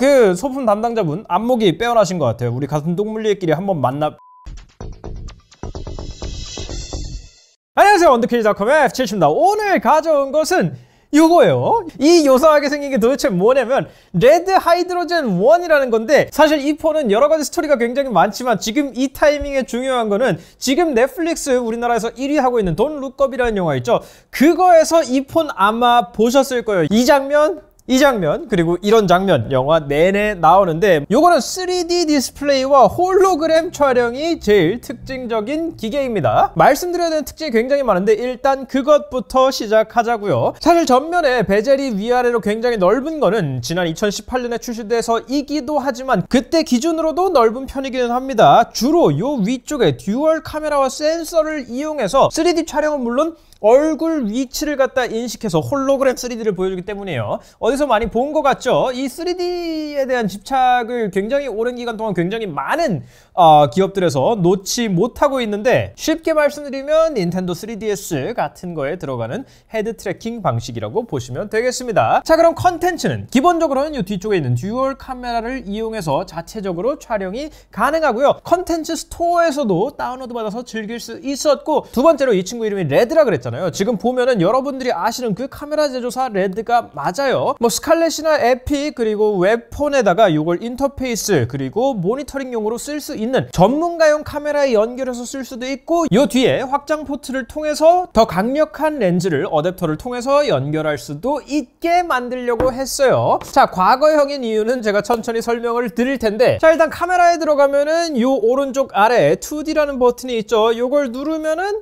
그 소품 담당자분 안목이 빼어나신 것 같아요 우리 가슴 동물리끼리 한번 만나 안녕하세요 언더키즈닷컴의 F7입니다 오늘 가져온 것은 이거예요 이 요상하게 생긴 게 도대체 뭐냐면 레드 하이드로젠 1이라는 건데 사실 이 폰은 여러 가지 스토리가 굉장히 많지만 지금 이 타이밍에 중요한 거는 지금 넷플릭스 우리나라에서 1위 하고 있는 돈 룩업이라는 영화 있죠 그거에서 이 폰 아마 보셨을 거예요 이 장면 이 장면 그리고 이런 장면 영화 내내 나오는데 요거는 3D 디스플레이와 홀로그램 촬영이 제일 특징적인 기계입니다 말씀드려야 되는 특징이 굉장히 많은데 일단 그것부터 시작하자고요 사실 전면에 베젤이 위아래로 굉장히 넓은 거는 지난 2018년에 출시돼서 이기도 하지만 그때 기준으로도 넓은 편이기는 합니다 주로 요 위쪽에 듀얼 카메라와 센서를 이용해서 3D 촬영은 물론 얼굴 위치를 갖다 인식해서 홀로그램 3D를 보여주기 때문에요. 어디서 많이 본 것 같죠? 이 3D에 대한 집착을 굉장히 오랜 기간 동안 굉장히 많은 어, 기업들에서 놓지 못하고 있는데 쉽게 말씀드리면 닌텐도 3DS 같은 거에 들어가는 헤드 트래킹 방식이라고 보시면 되겠습니다. 자 그럼 컨텐츠는 기본적으로는 이 뒤쪽에 있는 듀얼 카메라를 이용해서 자체적으로 촬영이 가능하고요. 컨텐츠 스토어에서도 다운로드 받아서 즐길 수 있었고 두 번째로 이 친구 이름이 레드라 그랬죠. 있잖아요. 지금 보면은 여러분들이 아시는 그 카메라 제조사 레드가 맞아요. 뭐 스칼렛이나 에피 그리고 웹폰에다가 이걸 인터페이스 그리고 모니터링용으로 쓸 수 있는 전문가용 카메라에 연결해서 쓸 수도 있고 이 뒤에 확장 포트를 통해서 더 강력한 렌즈를 어댑터를 통해서 연결할 수도 있게 만들려고 했어요. 자 과거형인 이유는 제가 천천히 설명을 드릴 텐데 자 일단 카메라에 들어가면은 이 오른쪽 아래 2D라는 버튼이 있죠. 이걸 누르면은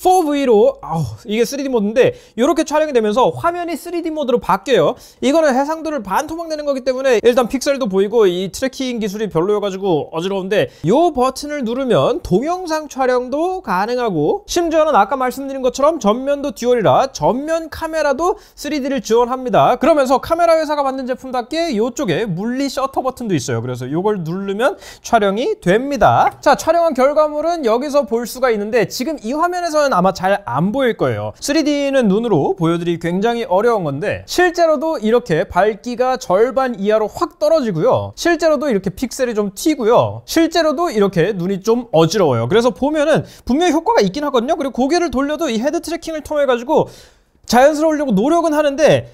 4V로 아우 이게 3D 모드인데 이렇게 촬영이 되면서 화면이 3D 모드로 바뀌어요 이거는 해상도를 반토막내는 거기 때문에 일단 픽셀도 보이고 이 트래킹 기술이 별로여가지고 어지러운데 이 버튼을 누르면 동영상 촬영도 가능하고 심지어는 아까 말씀드린 것처럼 전면도 듀얼이라 전면 카메라도 3D를 지원합니다 그러면서 카메라 회사가 만든 제품답게 이쪽에 물리 셔터 버튼도 있어요 그래서 이걸 누르면 촬영이 됩니다 자 촬영한 결과물은 여기서 볼 수가 있는데 지금 이 화면에서는 눈에는 아마 잘 안 보일 거예요 3D는 눈으로 보여드리기 굉장히 어려운 건데 실제로도 이렇게 밝기가 절반 이하로 확 떨어지고요 실제로도 이렇게 픽셀이 좀 튀고요 실제로도 이렇게 눈이 좀 어지러워요 그래서 보면은 분명히 효과가 있긴 하거든요 그리고 고개를 돌려도 이 헤드 트래킹을 통해 가지고 자연스러우려고 노력은 하는데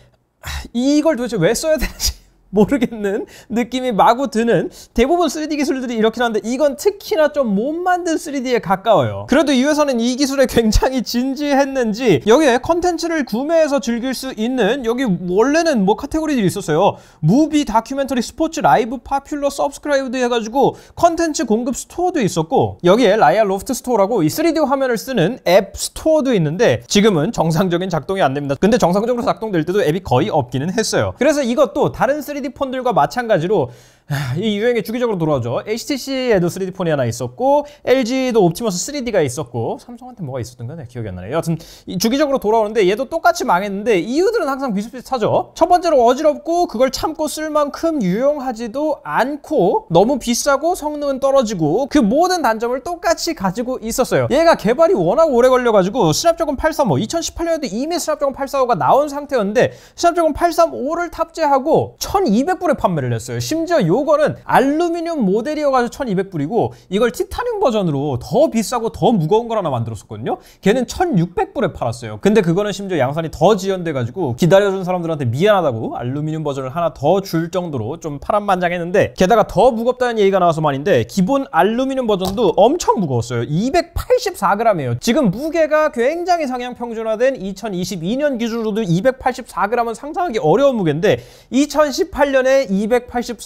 이걸 도대체 왜 써야 되는지 모르겠는 느낌이 마구 드는 대부분 3D 기술들이 이렇긴 한데 이건 특히나 좀 못 만든 3D에 가까워요. 그래도 이 회사는 이 기술에 굉장히 진지했는지 여기에 컨텐츠를 구매해서 즐길 수 있는 여기 원래는 뭐 카테고리들이 있었어요. 무비, 다큐멘터리, 스포츠, 라이브, 파퓰러, 서브스크라이브드 해가지고 컨텐츠 공급 스토어도 있었고 여기에 라이아 로프트 스토어라고 이 3D 화면을 쓰는 앱 스토어도 있는데 지금은 정상적인 작동이 안 됩니다. 근데 정상적으로 작동될 때도 앱이 거의 없기는 했어요. 그래서 이것도 다른 3D 핸폰들과 마찬가지로 이유행이 주기적으로 돌아오죠. HTC에도 3D 폰이 하나 있었고 LG도 옵티머스 3D가 있었고 삼성한테 뭐가 있었던 건데 네, 기억이 안 나네. 여튼 주기적으로 돌아오는데 얘도 똑같이 망했는데 이유들은 항상 비슷비슷하죠. 첫 번째로 어지럽고 그걸 참고 쓸 만큼 유용하지도 않고 너무 비싸고 성능은 떨어지고 그 모든 단점을 똑같이 가지고 있었어요. 얘가 개발이 워낙 오래 걸려가지고 스냅드곤 835 2018년에도 이미 스냅드곤 835가 나온 상태였는데 스냅드곤 835를 탑재하고 1200불에 판매를 했어요. 심지어 요 요거는 알루미늄 모델이어가지고 1200불이고 이걸 티타늄 버전으로 더 비싸고 더 무거운 걸 하나 만들었었거든요 걔는 1600불에 팔았어요 근데 그거는 심지어 양산이 더 지연돼가지고 기다려준 사람들한테 미안하다고 알루미늄 버전을 하나 더 줄 정도로 좀 파란만장했는데 게다가 더 무겁다는 얘기가 나와서 말인데 기본 알루미늄 버전도 엄청 무거웠어요 284g이에요 지금 무게가 굉장히 상향 평준화된 2022년 기준으로도 284g은 상상하기 어려운 무게인데 2018년에 284g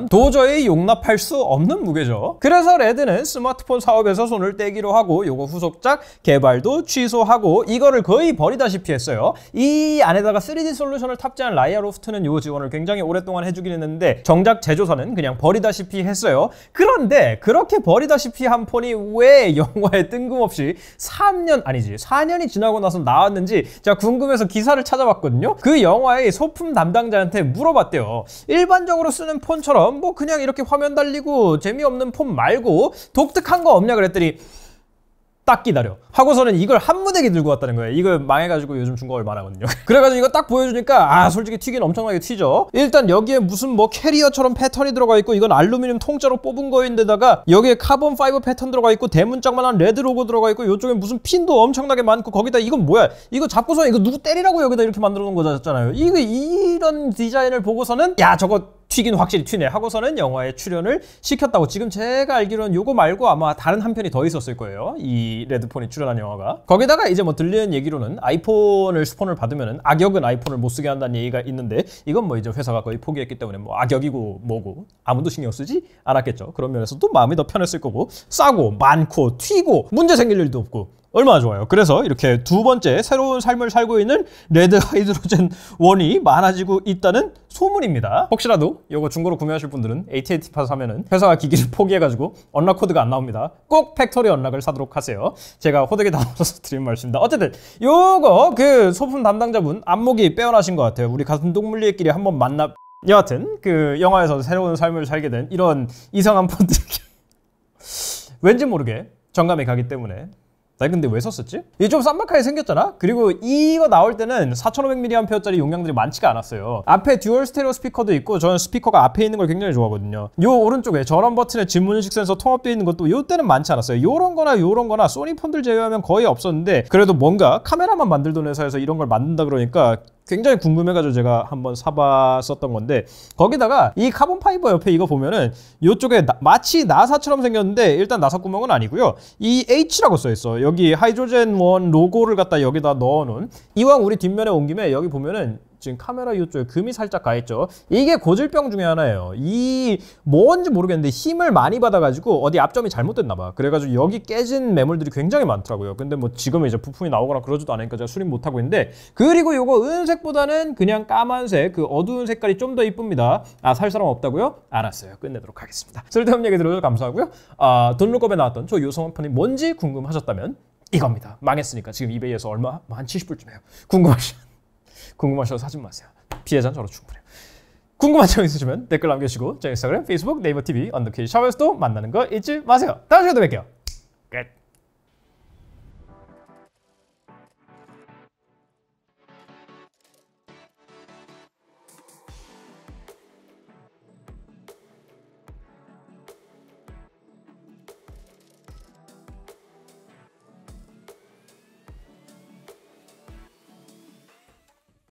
무게 도저히 용납할 수 없는 무게죠. 그래서 레드는 스마트폰 사업에서 손을 떼기로 하고 요거 후속작 개발도 취소하고 이거를 거의 버리다시피 했어요. 이 안에다가 3D 솔루션을 탑재한 라이아로프트는 요 지원을 굉장히 오랫동안 해주긴 했는데 정작 제조사는 그냥 버리다시피 했어요. 그런데 그렇게 버리다시피 한 폰이 왜 영화에 뜬금없이 3년 아니지 4년이 지나고 나서 나왔는지 제가 궁금해서 기사를 찾아봤거든요. 그 영화의 소품 담당자한테 물어봤대요. 일반적으로 쓰는 폰처럼 것처럼 뭐 그냥 이렇게 화면 달리고 재미없는 폼 말고 독특한 거 없냐 그랬더니 딱 기다려 하고서는 이걸 한 무대기 들고 왔다는 거예요 이걸 망해가지고 요즘 중고 얼마나 하거든요 그래가지고 이거 딱 보여주니까 아 솔직히 튀긴 엄청나게 튀죠 일단 여기에 무슨 뭐 캐리어처럼 패턴이 들어가 있고 이건 알루미늄 통째로 뽑은 거인데다가 여기에 카본 파이버 패턴 들어가 있고 대문짝만한 레드 로고 들어가 있고 이쪽에 무슨 핀도 엄청나게 많고 거기다 이건 뭐야 이거 잡고서 이거 누구 때리라고 여기다 이렇게 만들어 놓은 거잖아요 이거 이런 디자인을 보고서는 야 저거 튀긴 확실히 튀네 하고서는 영화에 출연을 시켰다고 지금 제가 알기로는 요거 말고 아마 다른 한 편이 더 있었을 거예요 이 레드폰이 출연한 영화가 거기다가 이제 뭐 들리는 얘기로는 아이폰을 스폰을 받으면 악역은 아이폰을 못 쓰게 한다는 얘기가 있는데 이건 뭐 이제 회사가 거의 포기했기 때문에 뭐 악역이고 뭐고 아무도 신경 쓰지 않았겠죠 그런 면에서 또 마음이 더 편했을 거고 싸고 많고 튀고 문제 생길 일도 없고 얼마나 좋아요. 그래서 이렇게 두 번째 새로운 삶을 살고 있는 레드 하이드로젠 원이 많아지고 있다는 소문입니다. 혹시라도 이거 중고로 구매하실 분들은 AT&T 파서 사면은 회사 가 기기를 포기해가지고 언락 코드가 안 나옵니다. 꼭 팩토리 언락을 사도록 하세요. 제가 호되게 나와서 드린 말씀입니다. 어쨌든 요거 그 소품 담당자분 안목이 빼어나신 것 같아요. 우리 같은 동물리끼리 한번 만나 여하튼 그 영화에서 새로운 삶을 살게 된 이런 이상한 분들. 왠지 모르게 정감이 가기 때문에 나 근데 왜 썼었지? 이게 좀 쌈박하게 생겼잖아? 그리고 이거 나올 때는 4500mAh짜리 용량들이 많지가 않았어요 앞에 듀얼 스테레오 스피커도 있고 저는 스피커가 앞에 있는 걸 굉장히 좋아하거든요 이 오른쪽에 전원 버튼에 진문식 센서 통합되어 있는 것도 이때는 많지 않았어요 이런 거나 요런 거나 소니 폰들 제외하면 거의 없었는데 그래도 뭔가 카메라만 만들던 회사에서 이런 걸 만든다 그러니까 굉장히 궁금해가지고 제가 한번 사봤었던 건데 거기다가 이 카본 파이버 옆에 이거 보면은 이쪽에 나, 마치 나사처럼 생겼는데 일단 나사 구멍은 아니고요 이 H라고 써있어 여기 하이드로젠 원 로고를 갖다 여기다 넣어놓은 이왕 우리 뒷면에 온 김에 여기 보면은 지금 카메라 이쪽에 금이 살짝 가있죠. 이게 고질병 중에 하나예요. 이 뭔지 모르겠는데 힘을 많이 받아가지고 어디 앞점이 잘못됐나봐. 그래가지고 여기 깨진 매물들이 굉장히 많더라고요. 근데 뭐 지금은 이제 부품이 나오거나 그러지도 않으니까 제가 수립 못하고 있는데 그리고 요거 은색보다는 그냥 까만색 그 어두운 색깔이 좀 더 이쁩니다. 아 살 사람 없다고요? 알았어요. 끝내도록 하겠습니다. 쓸데없는 얘기 들어줘서 감사하고요. 아 돈룩업에 나왔던 저 요성원 편이 뭔지 궁금하셨다면 이겁니다. 망했으니까 지금 이베이에서 얼마? 뭐한 70불쯤 해요. 궁금하시면 궁금하셔서 사지 마세요. 피해자는 저로 충분해요. 궁금한 점 있으시면 댓글 남겨주시고 제 인스타그램, 페이스북, 네이버 TV, 언더케 샵에서도 만나는 거 잊지 마세요. 다음 시간에 뵐게요. 끝.